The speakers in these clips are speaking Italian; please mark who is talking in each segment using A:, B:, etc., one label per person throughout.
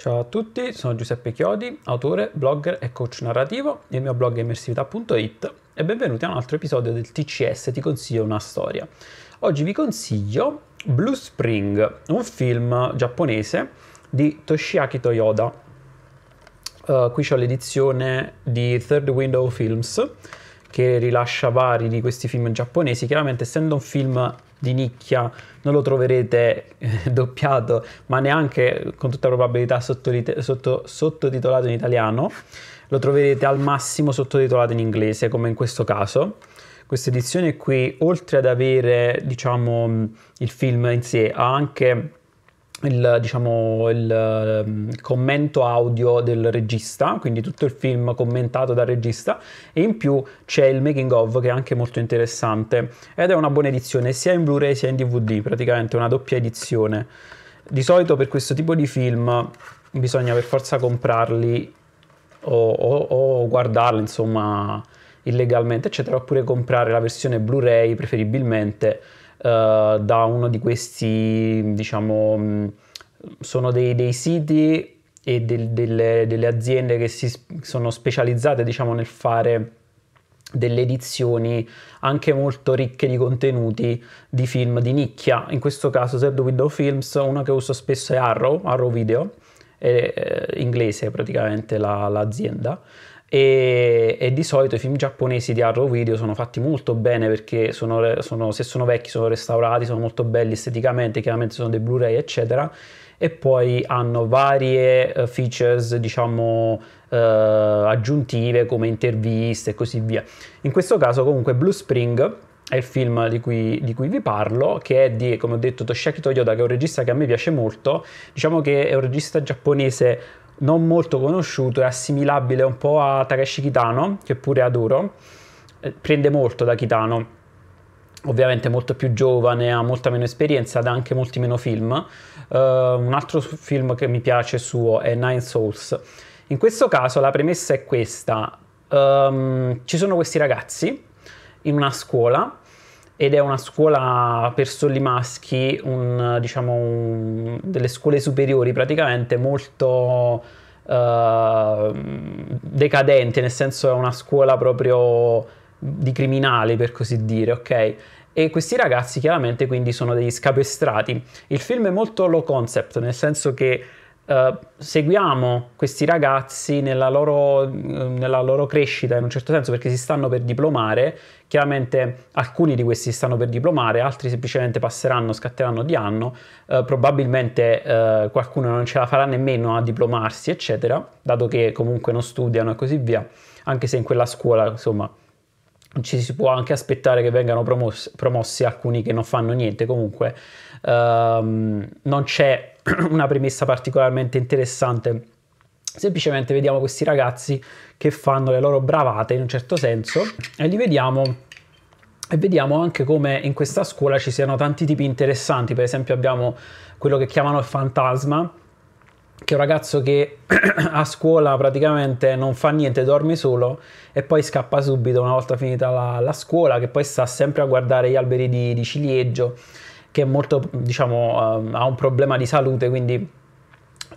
A: Ciao a tutti, sono Giuseppe Chiodi, autore, blogger e coach narrativo. Il mio blog è immersività.it e benvenuti a un altro episodio del TCS Ti consiglio una storia. Oggi vi consiglio Blue Spring, un film giapponese di Toshiaki Toyoda. Uh, qui c'è l'edizione di Third Window Films che rilascia vari di questi film giapponesi. Chiaramente, essendo un film di nicchia, non lo troverete eh, doppiato, ma neanche con tutta probabilità sottotitolato sotto, sotto in italiano, lo troverete al massimo sottotitolato in inglese, come in questo caso. Questa edizione qui, oltre ad avere diciamo, il film in sé, ha anche il, diciamo, il, ehm, commento audio del regista, quindi tutto il film commentato dal regista e in più c'è il making of che è anche molto interessante ed è una buona edizione sia in Blu-ray sia in DVD, praticamente una doppia edizione. Di solito per questo tipo di film bisogna per forza comprarli o, o, o guardarli insomma illegalmente eccetera oppure comprare la versione Blu-ray preferibilmente eh, da uno di questi, diciamo, sono dei, dei siti e del, delle, delle, aziende che si sono specializzate diciamo, nel fare delle edizioni anche molto ricche di contenuti di film di nicchia. In questo caso Zed Window Films, una che uso spesso è Arrow, Arrow Video, è, è eh, inglese praticamente la, l'azienda. E, e, di solito i film giapponesi di Arrow Video sono fatti molto bene perché sono, sono, se sono vecchi sono restaurati, sono molto belli esteticamente, chiaramente sono dei Blu-ray eccetera e poi hanno varie uh, features diciamo uh, aggiuntive come interviste e così via. In questo caso comunque Blue Spring è il film di cui, di cui, vi parlo, che è di, come ho detto, Toshaki Toyoda, che è un regista che a me piace molto. Diciamo che è un regista giapponese non molto conosciuto, è assimilabile un po' a Takeshi Kitano, che pure adoro, eh, prende molto da Kitano, ovviamente molto più giovane, ha molta meno esperienza, ed ha anche molti meno film. Uh, un altro film che mi piace suo è Nine Souls. In questo caso la premessa è questa, um, ci sono questi ragazzi in una scuola ed è una scuola per soli maschi, un, diciamo un, delle scuole superiori praticamente molto uh, decadente, nel senso è una scuola proprio di criminali per così dire, ok? E questi ragazzi chiaramente quindi sono degli scapestrati. Il film è molto low concept, nel senso che eh, seguiamo questi ragazzi nella loro, mm, nella loro, crescita in un certo senso perché si stanno per diplomare, chiaramente alcuni di questi stanno per diplomare, altri semplicemente passeranno, scatteranno di anno, uh, probabilmente uh, qualcuno non ce la farà nemmeno a diplomarsi, eccetera, dato che comunque non studiano e così via, anche se in quella scuola, insomma, ci si può anche aspettare che vengano promossi, promossi alcuni che non fanno niente, comunque ehm, non c'è una premessa particolarmente interessante. Semplicemente vediamo questi ragazzi che fanno le loro bravate in un certo senso e li vediamo e vediamo anche come in questa scuola ci siano tanti tipi interessanti, per esempio abbiamo quello che chiamano il fantasma, che è un ragazzo che a scuola praticamente non fa niente, dorme solo e poi scappa subito una volta finita la, la scuola, che poi sta sempre a guardare gli alberi di, di ciliegio che molto, diciamo, um, ha un problema di salute, quindi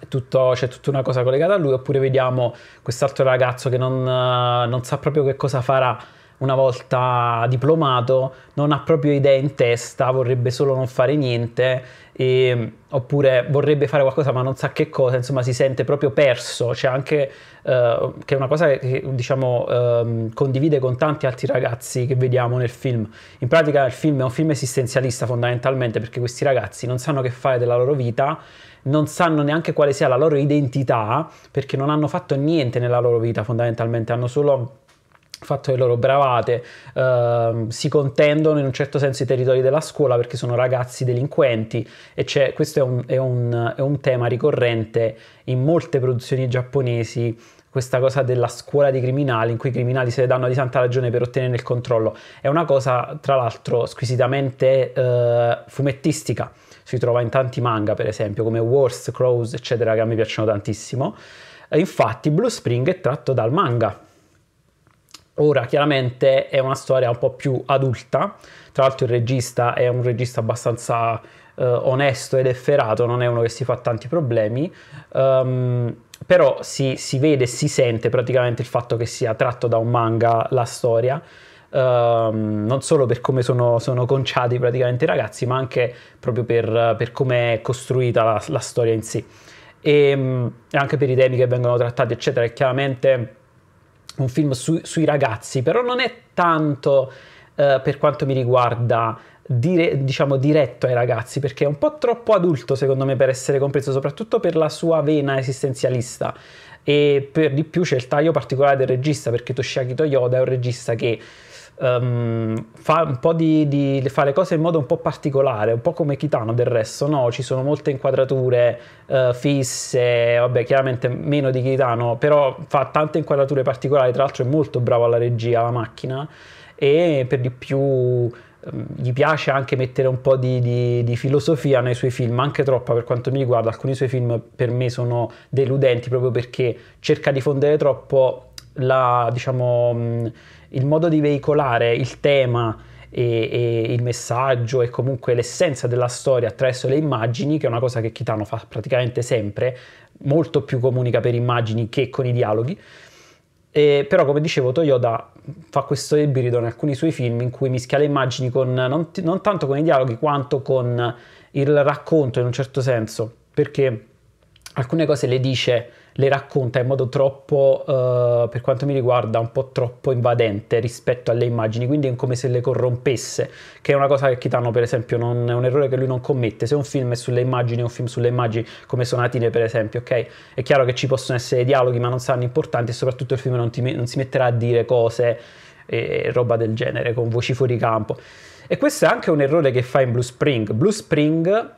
A: tutto, c'è tutta una cosa collegata a lui, oppure vediamo quest'altro ragazzo che non, uh, non sa proprio che cosa farà una volta diplomato, non ha proprio idee in testa, vorrebbe solo non fare niente e, ehm, oppure vorrebbe fare qualcosa ma non sa che cosa, insomma si sente proprio perso, c'è anche eh, che è una cosa che diciamo eh, condivide con tanti altri ragazzi che vediamo nel film. In pratica il film è un film esistenzialista fondamentalmente perché questi ragazzi non sanno che fare della loro vita, non sanno neanche quale sia la loro identità perché non hanno fatto niente nella loro vita fondamentalmente, hanno solo fatto le loro bravate, uh, si contendono in un certo senso i territori della scuola perché sono ragazzi delinquenti e questo è un, è, un, è un, tema ricorrente in molte produzioni giapponesi, questa cosa della scuola dei criminali in cui i criminali se le danno di santa ragione per ottenere il controllo. È una cosa tra l'altro squisitamente uh, fumettistica, si trova in tanti manga per esempio come Wars, Crows eccetera che a me piacciono tantissimo. Infatti Blue Spring è tratto dal manga Ora chiaramente è una storia un po' più adulta, tra l'altro il regista è un regista abbastanza eh, onesto ed efferato, non è uno che si fa tanti problemi, um, però si, si vede e si sente praticamente il fatto che sia tratto da un manga la storia, um, non solo per come sono, sono, conciati praticamente i ragazzi, ma anche proprio per, per come è costruita la, la storia in sé e, ehm, e anche per i temi che vengono trattati, eccetera, e chiaramente un film su, sui ragazzi, però non è tanto, eh, per quanto mi riguarda, dire, diciamo diretto ai ragazzi, perché è un po' troppo adulto secondo me per essere compreso, soprattutto per la sua vena esistenzialista. E per di più c'è il taglio particolare del regista, perché Toshiaki Toyoda è un regista che um, fa, di, di, fa, le cose in modo un po' particolare, un po' come Kitano del resto, no? Ci sono molte inquadrature uh, fisse, vabbè chiaramente meno di Kitano, però fa tante inquadrature particolari, tra l'altro è molto bravo alla regia, la macchina, e per di più ehm, gli piace anche mettere un po' di, di, di, filosofia nei suoi film, anche troppa per quanto mi riguarda, alcuni suoi film per me sono deludenti proprio perché cerca di fondere troppo la, diciamo, il modo di veicolare il tema e, e, il messaggio e comunque l'essenza della storia attraverso le immagini, che è una cosa che Kitano fa praticamente sempre, molto più comunica per immagini che con i dialoghi. E, però, come dicevo, Toyota fa questo ibrido in alcuni suoi film in cui mischia le immagini con, non, t- non tanto con i dialoghi quanto con il racconto in un certo senso, perché alcune cose le dice le racconta in modo troppo, uh, per quanto mi riguarda, un po' troppo invadente rispetto alle immagini, quindi è come se le corrompesse, che è una cosa che Kitano per esempio non, è un errore che lui non commette, se un film è sulle immagini è un film sulle immagini come Sonatine per esempio, ok? È chiaro che ci possono essere dialoghi ma non saranno importanti e soprattutto il film non, ti, non si metterà a dire cose e eh, roba del genere, con voci fuori campo. E questo è anche un errore che fa in Blue Spring. Blue Spring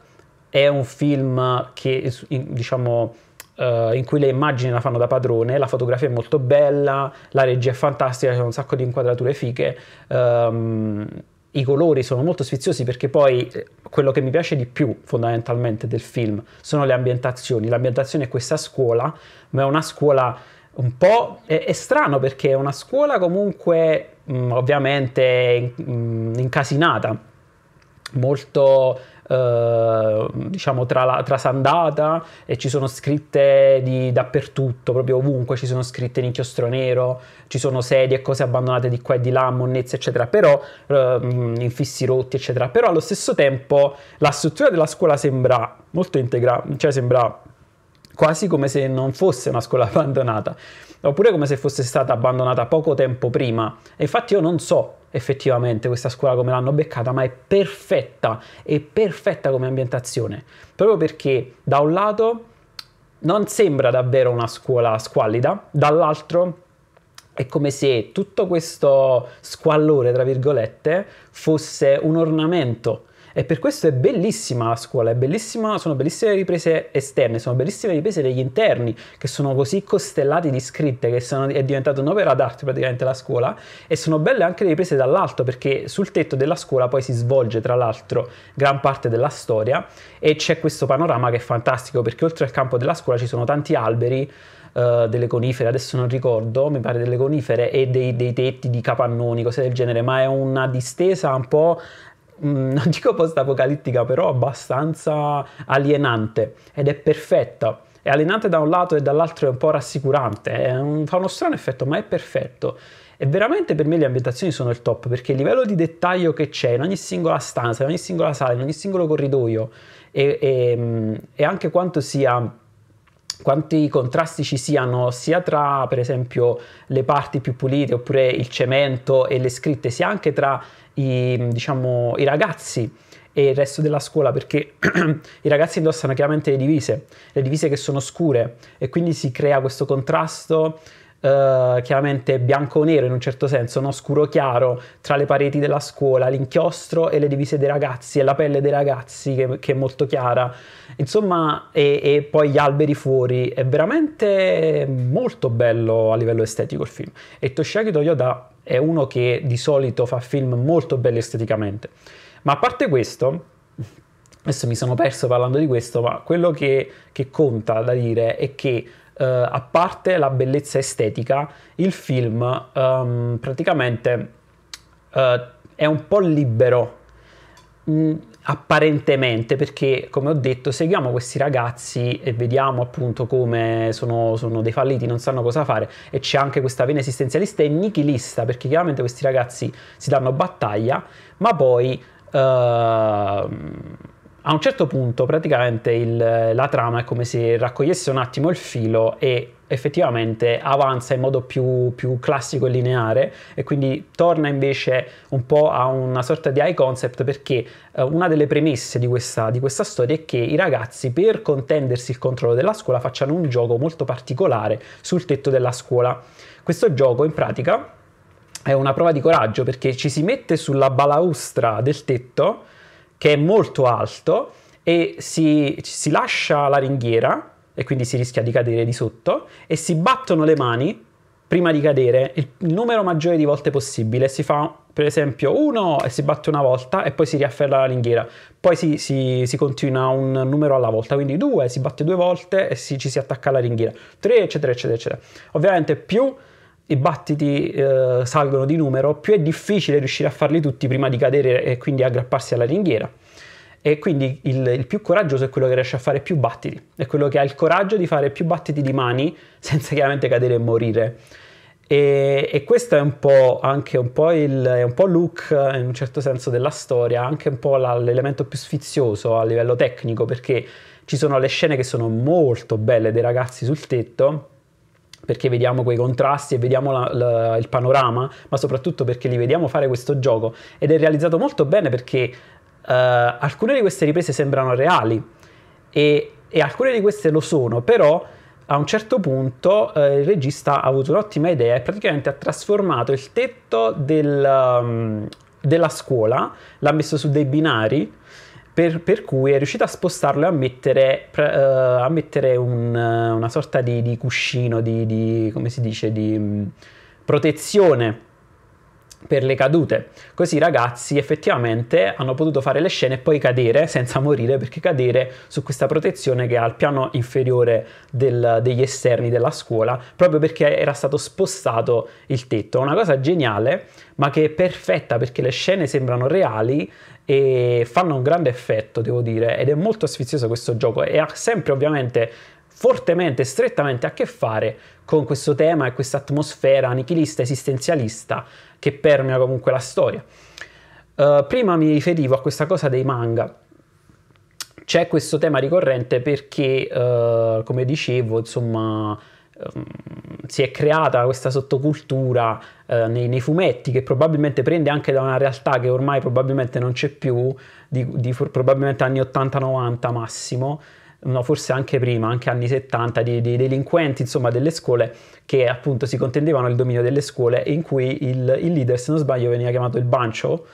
A: è un film che diciamo Uh, in cui le immagini la fanno da padrone, la fotografia è molto bella, la regia è fantastica, c'è un sacco di inquadrature fiche, um, i colori sono molto sfiziosi perché poi eh, quello che mi piace di più fondamentalmente del film sono le ambientazioni, l'ambientazione è questa scuola, ma è una scuola un po' è, è strano perché è una scuola comunque mh, mm, ovviamente mh, mm, incasinata, molto eh, diciamo tra trasandata e ci sono scritte di, dappertutto, proprio ovunque ci sono scritte in inchiostro nero, ci sono sedie e cose abbandonate di qua e di là, monnezze eccetera, però eh, infissi rotti eccetera, però allo stesso tempo la struttura della scuola sembra molto integrata, cioè sembra quasi come se non fosse una scuola abbandonata, oppure come se fosse stata abbandonata poco tempo prima. E infatti io non so effettivamente questa scuola come l'hanno beccata, ma è perfetta, è perfetta come ambientazione, proprio perché da un lato non sembra davvero una scuola squallida, dall'altro è come se tutto questo squallore, tra virgolette, fosse un ornamento e per questo è bellissima la scuola, bellissima, sono bellissime le riprese esterne, sono bellissime le riprese degli interni, che sono così costellati di scritte, che sono, è diventata un'opera d'arte praticamente la scuola, e sono belle anche le riprese dall'alto, perché sul tetto della scuola poi si svolge tra l'altro gran parte della storia, e c'è questo panorama che è fantastico, perché oltre al campo della scuola ci sono tanti alberi, Uh, delle conifere, adesso non ricordo, mi pare delle conifere e dei, dei, tetti di capannoni, cose del genere, ma è una distesa un po' Mm, non dico post-apocalittica, però abbastanza alienante ed è perfetta. È alienante da un lato e dall'altro è un po' rassicurante, un, fa uno strano effetto, ma è perfetto. E veramente per me le ambientazioni sono il top, perché il livello di dettaglio che c'è in ogni singola stanza, in ogni singola sala, in ogni singolo corridoio e, e, mm, e anche quanto sia quanti contrasti ci siano sia tra per esempio le parti più pulite oppure il cemento e le scritte, sia anche tra i, diciamo, i ragazzi e il resto della scuola perché i ragazzi indossano chiaramente le divise, le divise che sono scure e quindi si crea questo contrasto eh, chiaramente bianco-nero in un certo senso, no? scuro-chiaro, tra le pareti della scuola, l'inchiostro e le divise dei ragazzi e la pelle dei ragazzi che, che è molto chiara, insomma, e, e, poi gli alberi fuori, è veramente molto bello a livello estetico il film. E Toshiaki Toyoda è uno che di solito fa film molto belli esteticamente, ma a parte questo... Adesso mi sono perso parlando di questo, ma quello che, che conta da dire è che eh, a parte la bellezza estetica, il film ehm, praticamente eh, è un po' libero mh, mm, apparentemente perché come ho detto seguiamo questi ragazzi e vediamo appunto come sono, sono, dei falliti non sanno cosa fare e c'è anche questa vena esistenzialista e nichilista perché chiaramente questi ragazzi si danno battaglia ma poi ehm, a un certo punto praticamente il, la trama è come se raccogliesse un attimo il filo e effettivamente avanza in modo più, più, classico e lineare e quindi torna invece un po' a una sorta di high concept perché eh, una delle premesse di questa, di questa, storia è che i ragazzi per contendersi il controllo della scuola facciano un gioco molto particolare sul tetto della scuola. Questo gioco in pratica è una prova di coraggio perché ci si mette sulla balaustra del tetto che è molto alto e si, si lascia la ringhiera e quindi si rischia di cadere di sotto e si battono le mani prima di cadere il numero maggiore di volte possibile. Si fa per esempio uno e si batte una volta e poi si riafferra la ringhiera, poi si, si, si continua un numero alla volta, quindi due, si batte due volte e si, ci si attacca alla ringhiera, tre eccetera eccetera eccetera. Ovviamente più i battiti eh, salgono di numero, più è difficile riuscire a farli tutti prima di cadere e quindi aggrapparsi alla ringhiera. E quindi il, il, più coraggioso è quello che riesce a fare più battiti, è quello che ha il coraggio di fare più battiti di mani senza chiaramente cadere e morire. E, e questo è un po' anche un po' il è un po look eh, in un certo senso della storia, anche un po' la, l'elemento più sfizioso a livello tecnico, perché ci sono le scene che sono molto belle dei ragazzi sul tetto perché vediamo quei contrasti e vediamo la, la, il panorama, ma soprattutto perché li vediamo fare questo gioco ed è realizzato molto bene perché uh, alcune di queste riprese sembrano reali e, e, alcune di queste lo sono, però a un certo punto uh, il regista ha avuto un'ottima idea e praticamente ha trasformato il tetto del, um, della scuola, l'ha messo su dei binari per, per, cui è riuscito a spostarlo e a mettere, uh, a mettere un, eh, una sorta di, di cuscino, di, di, come si dice, di mh, mm, protezione per le cadute. Così i ragazzi effettivamente hanno potuto fare le scene e poi cadere senza morire perché cadere su questa protezione che è al piano inferiore del, degli esterni della scuola proprio perché era stato spostato il tetto. Una cosa geniale ma che è perfetta perché le scene sembrano reali e fanno un grande effetto, devo dire, ed è molto sfizioso questo gioco e ha sempre ovviamente fortemente, strettamente a che fare con questo tema e questa atmosfera nichilista, esistenzialista che permea comunque la storia. Uh, prima mi riferivo a questa cosa dei manga. C'è questo tema ricorrente perché, uh, come dicevo, insomma, Ehm, si è creata questa sottocultura eh, nei, nei, fumetti che probabilmente prende anche da una realtà che ormai probabilmente non c'è più, di, di for, probabilmente anni 80-90 massimo, no, forse anche prima, anche anni 70, dei, dei delinquenti, insomma, delle scuole che appunto si contendevano il dominio delle scuole in cui il, il leader, se non sbaglio, veniva chiamato il bancio,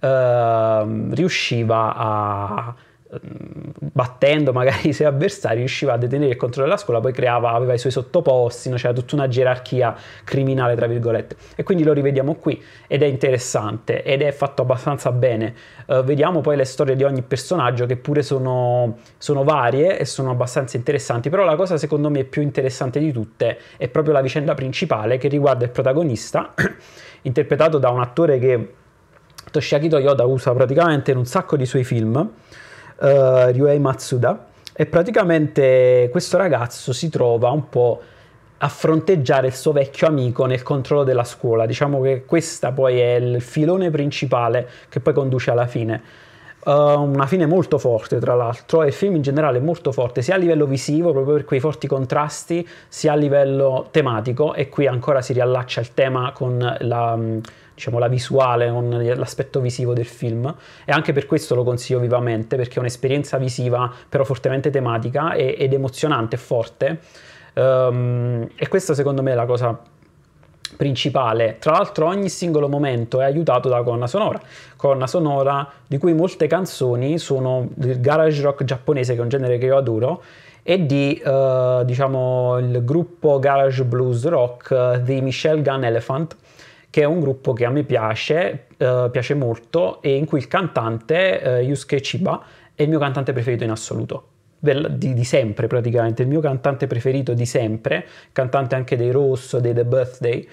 A: eh, riusciva a battendo magari i suoi avversari, riusciva a detenere il controllo della scuola, poi creava, aveva i suoi sottoposti, no? c'era tutta una gerarchia criminale, tra virgolette. E quindi lo rivediamo qui ed è interessante ed è fatto abbastanza bene. Uh, vediamo poi le storie di ogni personaggio che pure sono, sono varie e sono abbastanza interessanti, però la cosa secondo me più interessante di tutte è proprio la vicenda principale che riguarda il protagonista, interpretato da un attore che Toshiaki Toyota usa praticamente in un sacco di suoi film uh, Ryuei Matsuda e praticamente questo ragazzo si trova un po' a fronteggiare il suo vecchio amico nel controllo della scuola. Diciamo che questo poi è il filone principale che poi conduce alla fine. Uh, una fine molto forte, tra l'altro, e il film in generale è molto forte, sia a livello visivo, proprio per quei forti contrasti, sia a livello tematico, e qui ancora si riallaccia il tema con la mm, diciamo, la visuale, l'aspetto visivo del film e anche per questo lo consiglio vivamente perché è un'esperienza visiva però fortemente tematica e, ed emozionante, forte um, e questa secondo me è la cosa principale. Tra l'altro ogni singolo momento è aiutato da colonna sonora, colonna sonora di cui molte canzoni sono del garage rock giapponese che è un genere che io adoro e di eh, diciamo il gruppo garage blues rock eh, di Michelle Gunn Elephant che è un gruppo che a me piace, eh, piace molto e in cui il cantante eh, Yusuke Chiba è il mio cantante preferito in assoluto. di, di, sempre praticamente, il mio cantante preferito di sempre, cantante anche dei Rosso, dei The Birthday,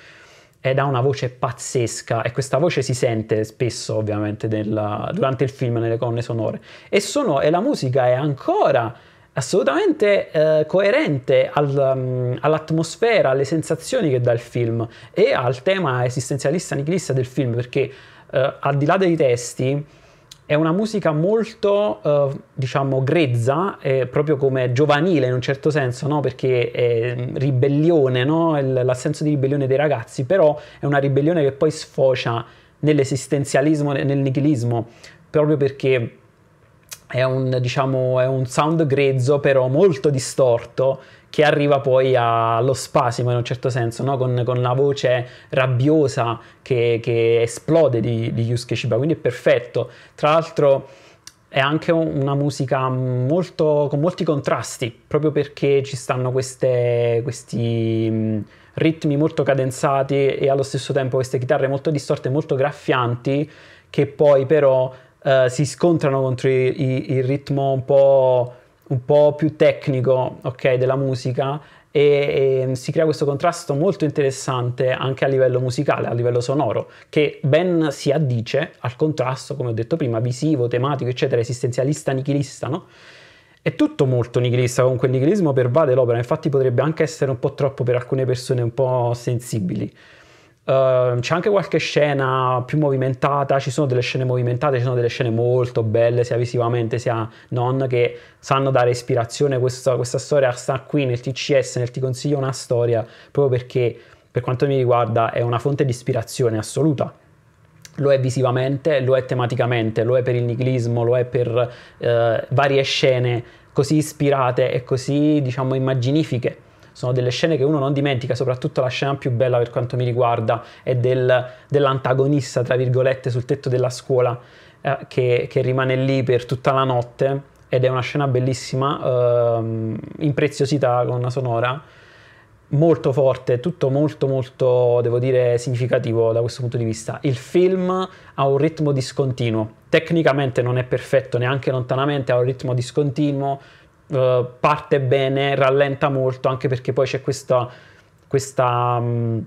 A: ed ha una voce pazzesca e questa voce si sente spesso ovviamente nella, durante il film nelle colonne sonore e, sono, e la musica è ancora assolutamente eh, coerente al, um, all'atmosfera, alle sensazioni che dà il film e al tema esistenzialista nichilista del film, perché eh, al di là dei testi è una musica molto, eh, diciamo, grezza, proprio come giovanile in un certo senso, no? perché è mm, ribellione, no? Il, l'assenso di ribellione dei ragazzi, però è una ribellione che poi sfocia nell'esistenzialismo, nel nichilismo, proprio perché è un, diciamo, è un sound grezzo però molto distorto che arriva poi allo spasimo in un certo senso, no? con, con, la voce rabbiosa che, che esplode di, di Yusuke Shiba, quindi è perfetto. Tra l'altro è anche una musica molto, con molti contrasti, proprio perché ci stanno queste, questi mm, ritmi molto cadenzati e allo stesso tempo queste chitarre molto distorte, molto graffianti, che poi però eh, si scontrano contro i, i, il ritmo un po', un po più tecnico okay, della musica e, e, si crea questo contrasto molto interessante anche a livello musicale, a livello sonoro, che ben si addice al contrasto, come ho detto prima, visivo, tematico, eccetera, esistenzialista, nichilista, no? È tutto molto nichilista, comunque il nichilismo pervade l'opera, infatti potrebbe anche essere un po' troppo per alcune persone un po' sensibili. Ehm, c'è anche qualche scena più movimentata, ci sono delle scene movimentate, ci sono delle scene molto belle sia visivamente sia non che sanno dare ispirazione a questa, questa storia, sta qui nel TCS, nel Ti consiglio una storia, proprio perché per quanto mi riguarda è una fonte di ispirazione assoluta. Lo è visivamente, lo è tematicamente, lo è per il nichilismo, lo è per uh, varie scene così ispirate e così diciamo immaginifiche sono delle scene che uno non dimentica, soprattutto la scena più bella per quanto mi riguarda è del, dell'antagonista, tra virgolette, sul tetto della scuola eh, che, che rimane lì per tutta la notte ed è una scena bellissima, ehm, preziosità, con una sonora molto forte, tutto molto molto, devo dire, significativo da questo punto di vista. Il film ha un ritmo discontinuo, tecnicamente non è perfetto neanche lontanamente, ha un ritmo discontinuo, eh, parte bene, rallenta molto, anche perché poi c'è questa, questa um,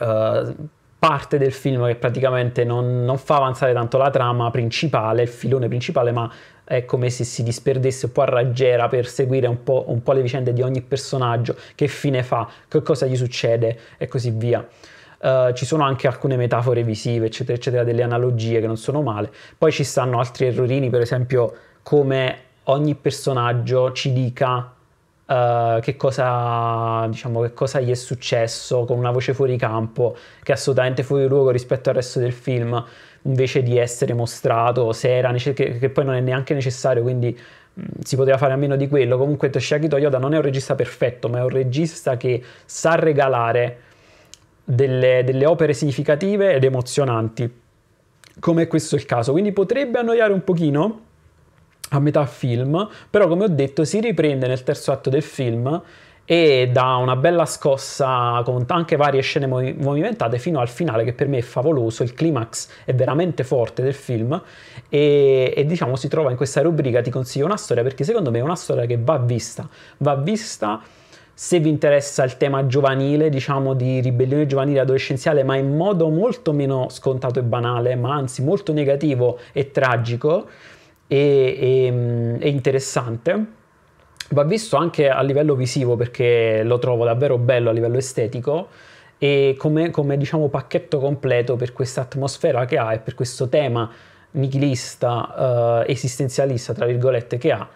A: uh, parte del film che praticamente non, non, fa avanzare tanto la trama principale, il filone principale, ma è come se si disperdesse un po' a raggiera per seguire un po', un po le vicende di ogni personaggio, che fine fa, che cosa gli succede e così via. Uh, ci sono anche alcune metafore visive, eccetera, eccetera, delle analogie che non sono male. Poi ci stanno altri errorini, per esempio come ogni personaggio ci dica Uh, che, cosa, diciamo, che cosa gli è successo con una voce fuori campo che è assolutamente fuori luogo rispetto al resto del film invece di essere mostrato se era nece- che, che, poi non è neanche necessario quindi mm, si poteva fare a meno di quello comunque Toshiaki Toyota non è un regista perfetto ma è un regista che sa regalare delle, delle opere significative ed emozionanti come questo è il caso quindi potrebbe annoiare un pochino a metà film, però come ho detto si riprende nel terzo atto del film e dà una bella scossa con anche varie scene movimentate fino al finale che per me è favoloso, il climax è veramente forte del film e, e, diciamo si trova in questa rubrica ti consiglio una storia perché secondo me è una storia che va vista, va vista se vi interessa il tema giovanile, diciamo di ribellione giovanile adolescenziale, ma in modo molto meno scontato e banale, ma anzi molto negativo e tragico e, e, mm, e interessante va visto anche a livello visivo perché lo trovo davvero bello a livello estetico e come, come diciamo pacchetto completo per questa atmosfera che ha e per questo tema nichilista, eh, esistenzialista, tra virgolette, che ha,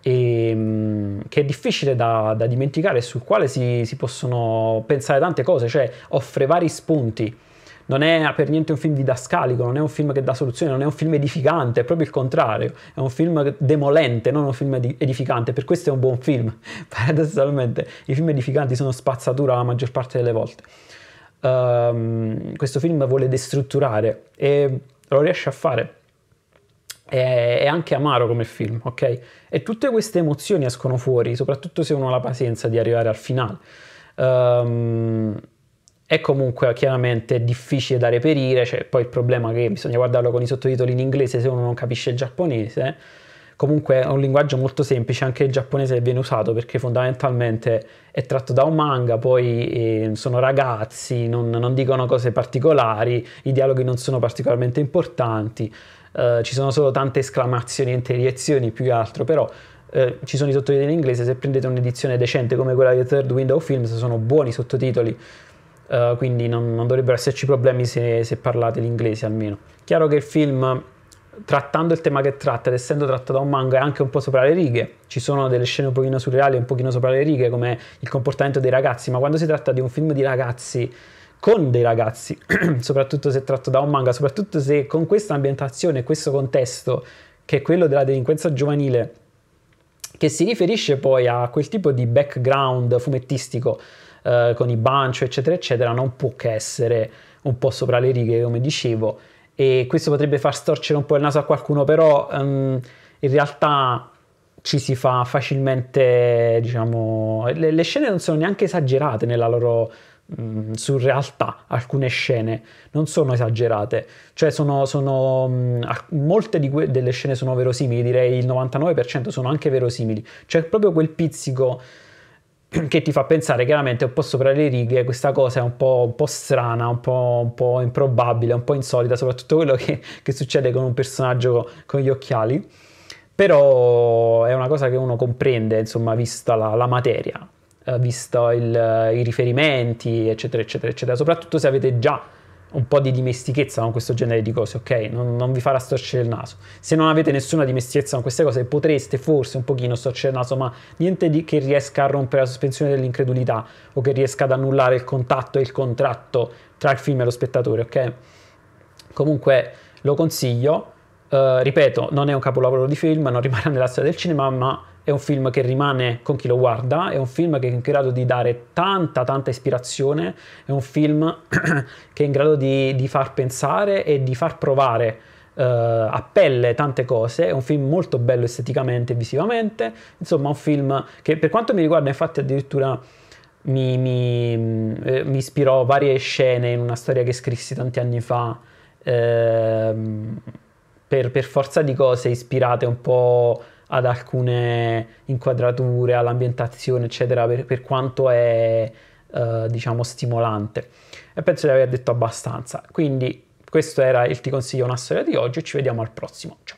A: e, mm, che è difficile da, da dimenticare e sul quale si, si possono pensare tante cose, cioè offre vari spunti non è per niente un film didascalico, non è un film che dà soluzioni, non è un film edificante, è proprio il contrario, è un film demolente, non un film edificante, per questo è un buon film, paradossalmente i film edificanti sono spazzatura la maggior parte delle volte. Um, questo film vuole destrutturare e lo riesce a fare. È, è anche amaro come film, ok? E tutte queste emozioni escono fuori, soprattutto se uno ha la pazienza di arrivare al finale. Um, è comunque chiaramente difficile da reperire, c'è cioè, poi il problema che bisogna guardarlo con i sottotitoli in inglese se uno non capisce il giapponese. Comunque è un linguaggio molto semplice, anche il giapponese viene usato perché fondamentalmente è tratto da un manga, poi eh, sono ragazzi, non, non, dicono cose particolari, i dialoghi non sono particolarmente importanti, eh, ci sono solo tante esclamazioni e interiezioni più che altro, però eh, ci sono i sottotitoli in inglese, se prendete un'edizione decente come quella di Third Window Films sono buoni i sottotitoli, uh, quindi non, non, dovrebbero esserci problemi se, se, parlate l'inglese almeno. Chiaro che il film, trattando il tema che tratta ed essendo trattato da un manga, è anche un po' sopra le righe, ci sono delle scene un pochino surreali, e un pochino sopra le righe, come il comportamento dei ragazzi, ma quando si tratta di un film di ragazzi con dei ragazzi, soprattutto se tratto da un manga, soprattutto se con questa ambientazione, questo contesto, che è quello della delinquenza giovanile, che si riferisce poi a quel tipo di background fumettistico eh, con i bancio, eccetera, eccetera, non può che essere un po' sopra le righe, come dicevo, e questo potrebbe far storcere un po' il naso a qualcuno, però um, in realtà ci si fa facilmente, diciamo, le, le scene non sono neanche esagerate nella loro mh, mm, surrealtà, alcune scene non sono esagerate, cioè sono, sono mm, molte di que- delle scene sono verosimili, direi il 99% sono anche verosimili, c'è cioè proprio quel pizzico che ti fa pensare chiaramente un oh, po' sopra le righe, questa cosa è un po', un po strana, un po', un po', improbabile, un po' insolita, soprattutto quello che, che succede con un personaggio con gli occhiali, però è una cosa che uno comprende, insomma, vista la, la materia, eh, visto il, eh, i riferimenti, eccetera, eccetera, eccetera, soprattutto se avete già un po' di dimestichezza con questo genere di cose, ok? Non, non, vi farà storcere il naso. Se non avete nessuna dimestichezza con queste cose, potreste forse un pochino storcere il naso, ma niente di, che riesca a rompere la sospensione dell'incredulità o che riesca ad annullare il contatto e il contratto tra il film e lo spettatore, ok? Comunque lo consiglio, eh, ripeto, non è un capolavoro di film, non rimarrà nella storia del cinema, ma è un film che rimane con chi lo guarda, è un film che è in grado di dare tanta, tanta ispirazione, è un film che è in grado di, di far pensare e di far provare uh, a pelle tante cose, è un film molto bello esteticamente e visivamente, insomma un film che per quanto mi riguarda infatti addirittura... Mi, mi, eh, mi ispirò varie scene in una storia che scrissi tanti anni fa, ehm, per, per forza di cose ispirate un po' ad alcune inquadrature, all'ambientazione, eccetera, per, per quanto è, eh, diciamo, stimolante. E penso di aver detto abbastanza. Quindi questo era il Ti consiglio una storia di oggi e ci vediamo al prossimo. Ciao!